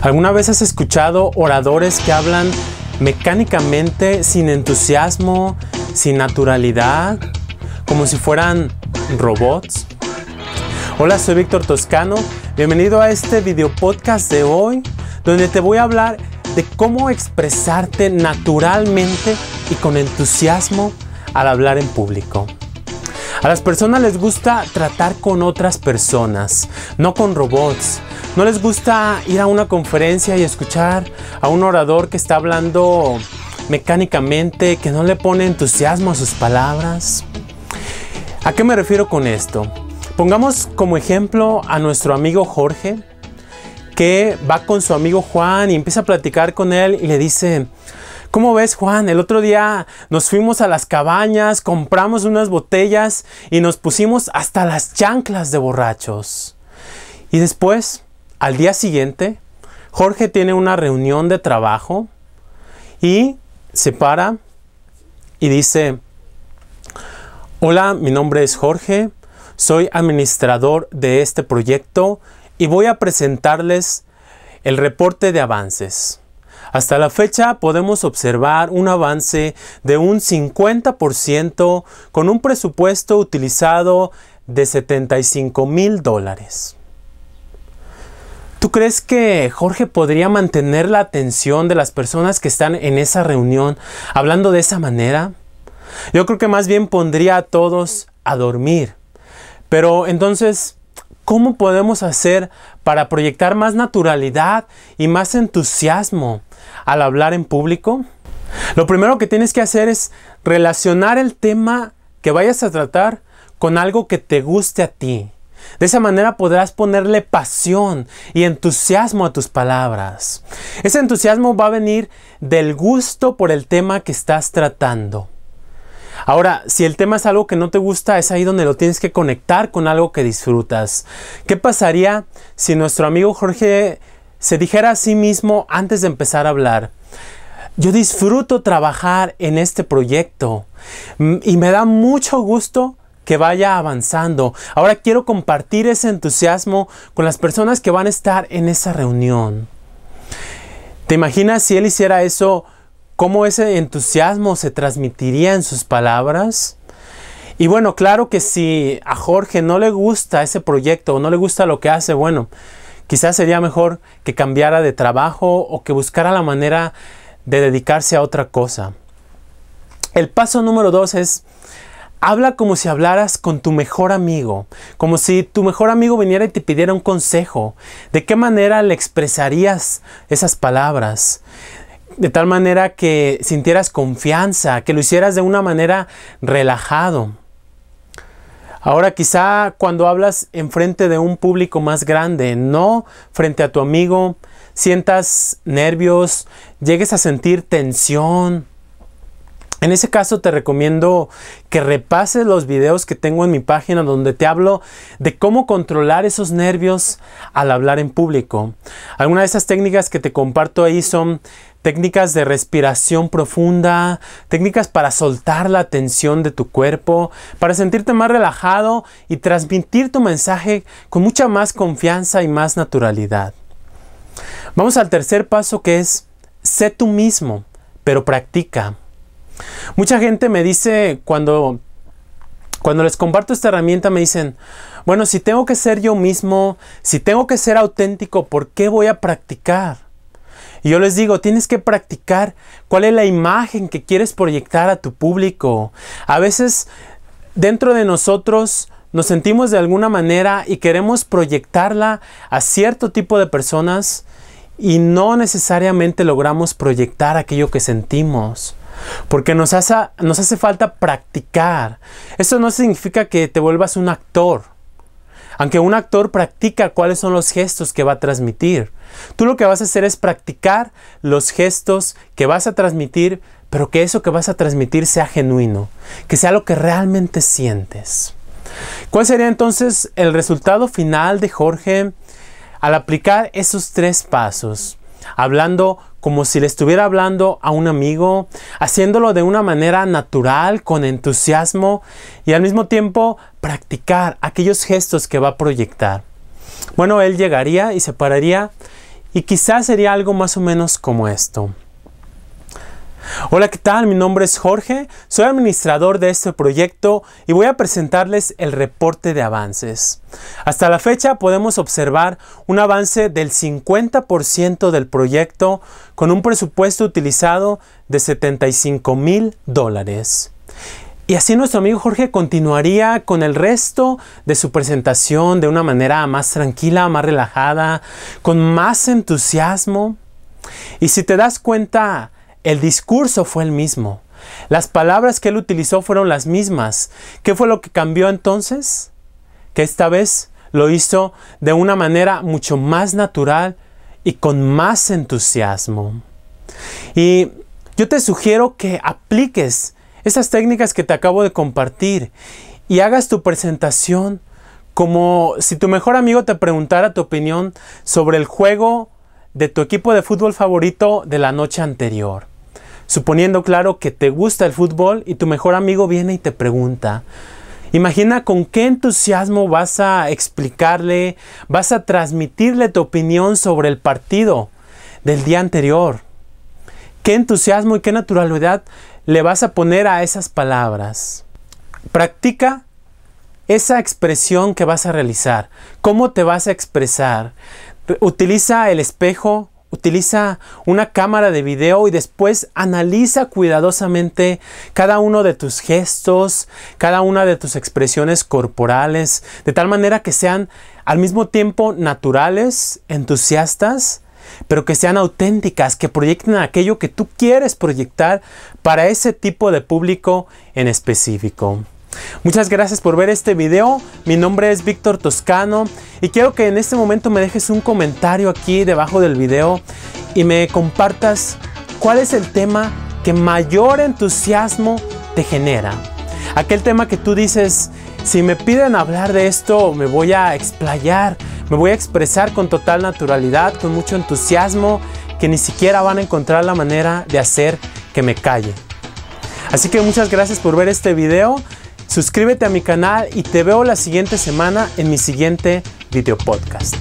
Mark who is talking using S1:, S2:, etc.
S1: ¿Alguna vez has escuchado oradores que hablan mecánicamente, sin entusiasmo, sin naturalidad, como si fueran robots? Hola, soy Víctor Toscano. Bienvenido a este video podcast de hoy, donde te voy a hablar de cómo expresarte naturalmente y con entusiasmo al hablar en público. A las personas les gusta tratar con otras personas, no con robots ¿No les gusta ir a una conferencia y escuchar a un orador que está hablando mecánicamente, que no le pone entusiasmo a sus palabras? ¿A qué me refiero con esto? Pongamos como ejemplo a nuestro amigo Jorge, que va con su amigo Juan y empieza a platicar con él y le dice, ¿Cómo ves, Juan? El otro día nos fuimos a las cabañas, compramos unas botellas y nos pusimos hasta las chanclas de borrachos. Y después, al día siguiente, Jorge tiene una reunión de trabajo y se para y dice, hola, mi nombre es Jorge, soy administrador de este proyecto y voy a presentarles el reporte de avances. Hasta la fecha podemos observar un avance de un 50% con un presupuesto utilizado de 75 mil dólares. ¿Tú crees que Jorge podría mantener la atención de las personas que están en esa reunión hablando de esa manera? Yo creo que más bien pondría a todos a dormir. Pero entonces, ¿cómo podemos hacer para proyectar más naturalidad y más entusiasmo al hablar en público? Lo primero que tienes que hacer es relacionar el tema que vayas a tratar con algo que te guste a ti, de esa manera podrás ponerle pasión y entusiasmo a tus palabras. Ese entusiasmo va a venir del gusto por el tema que estás tratando. Ahora, si el tema es algo que no te gusta, es ahí donde lo tienes que conectar con algo que disfrutas. ¿Qué pasaría si nuestro amigo Jorge se dijera a sí mismo antes de empezar a hablar? Yo disfruto trabajar en este proyecto mm, y me da mucho gusto que vaya avanzando. Ahora quiero compartir ese entusiasmo con las personas que van a estar en esa reunión. ¿Te imaginas si él hiciera eso? ¿Cómo ese entusiasmo se transmitiría en sus palabras? Y bueno, claro que si a Jorge no le gusta ese proyecto o no le gusta lo que hace, bueno, quizás sería mejor que cambiara de trabajo o que buscara la manera de dedicarse a otra cosa. El paso número dos es Habla como si hablaras con tu mejor amigo, como si tu mejor amigo viniera y te pidiera un consejo. ¿De qué manera le expresarías esas palabras? De tal manera que sintieras confianza, que lo hicieras de una manera relajado. Ahora quizá cuando hablas en frente de un público más grande, no frente a tu amigo, sientas nervios, llegues a sentir tensión. En ese caso te recomiendo que repases los videos que tengo en mi página donde te hablo de cómo controlar esos nervios al hablar en público. Algunas de esas técnicas que te comparto ahí son técnicas de respiración profunda, técnicas para soltar la tensión de tu cuerpo, para sentirte más relajado y transmitir tu mensaje con mucha más confianza y más naturalidad. Vamos al tercer paso que es sé tú mismo, pero practica. Mucha gente me dice cuando, les comparto esta herramienta, me dicen, bueno, si tengo que ser yo mismo, si tengo que ser auténtico, ¿por qué voy a practicar? Y yo les digo, tienes que practicar cuál es la imagen que quieres proyectar a tu público. A veces dentro de nosotros nos sentimos de alguna manera y queremos proyectarla a cierto tipo de personas y no necesariamente logramos proyectar aquello que sentimos porque nos hace, falta practicar. Eso no significa que te vuelvas un actor. Aunque un actor practica cuáles son los gestos que va a transmitir. Tú lo que vas a hacer es practicar los gestos que vas a transmitir, pero que eso que vas a transmitir sea genuino, que sea lo que realmente sientes. ¿Cuál sería entonces el resultado final de Jorge al aplicar esos tres pasos? hablando como si le estuviera hablando a un amigo, haciéndolo de una manera natural, con entusiasmo y al mismo tiempo practicar aquellos gestos que va a proyectar. Bueno, él llegaría y se pararía y quizás sería algo más o menos como esto. Hola, ¿qué tal? Mi nombre es Jorge, soy administrador de este proyecto y voy a presentarles el reporte de avances. Hasta la fecha podemos observar un avance del 50% del proyecto con un presupuesto utilizado de 75 mil dólares. Y así nuestro amigo Jorge continuaría con el resto de su presentación de una manera más tranquila, más relajada, con más entusiasmo. Y si te das cuenta, el discurso fue el mismo. Las palabras que él utilizó fueron las mismas. ¿Qué fue lo que cambió entonces? Que esta vez lo hizo de una manera mucho más natural y con más entusiasmo. Y yo te sugiero que apliques esas técnicas que te acabo de compartir y hagas tu presentación como si tu mejor amigo te preguntara tu opinión sobre el juego de tu equipo de fútbol favorito de la noche anterior. Suponiendo claro que te gusta el fútbol y tu mejor amigo viene y te pregunta, imagina con qué entusiasmo vas a explicarle, vas a transmitirle tu opinión sobre el partido del día anterior. Qué entusiasmo y qué naturalidad le vas a poner a esas palabras. Practica esa expresión que vas a realizar, cómo te vas a expresar utiliza el espejo, utiliza una cámara de video y después analiza cuidadosamente cada uno de tus gestos, cada una de tus expresiones corporales, de tal manera que sean al mismo tiempo naturales, entusiastas, pero que sean auténticas, que proyecten aquello que tú quieres proyectar para ese tipo de público en específico. Muchas gracias por ver este video, mi nombre es Víctor Toscano y quiero que en este momento me dejes un comentario aquí debajo del video y me compartas cuál es el tema que mayor entusiasmo te genera. Aquel tema que tú dices, si me piden hablar de esto me voy a explayar, me voy a expresar con total naturalidad, con mucho entusiasmo, que ni siquiera van a encontrar la manera de hacer que me calle. Así que muchas gracias por ver este video. Suscríbete a mi canal y te veo la siguiente semana en mi siguiente video podcast.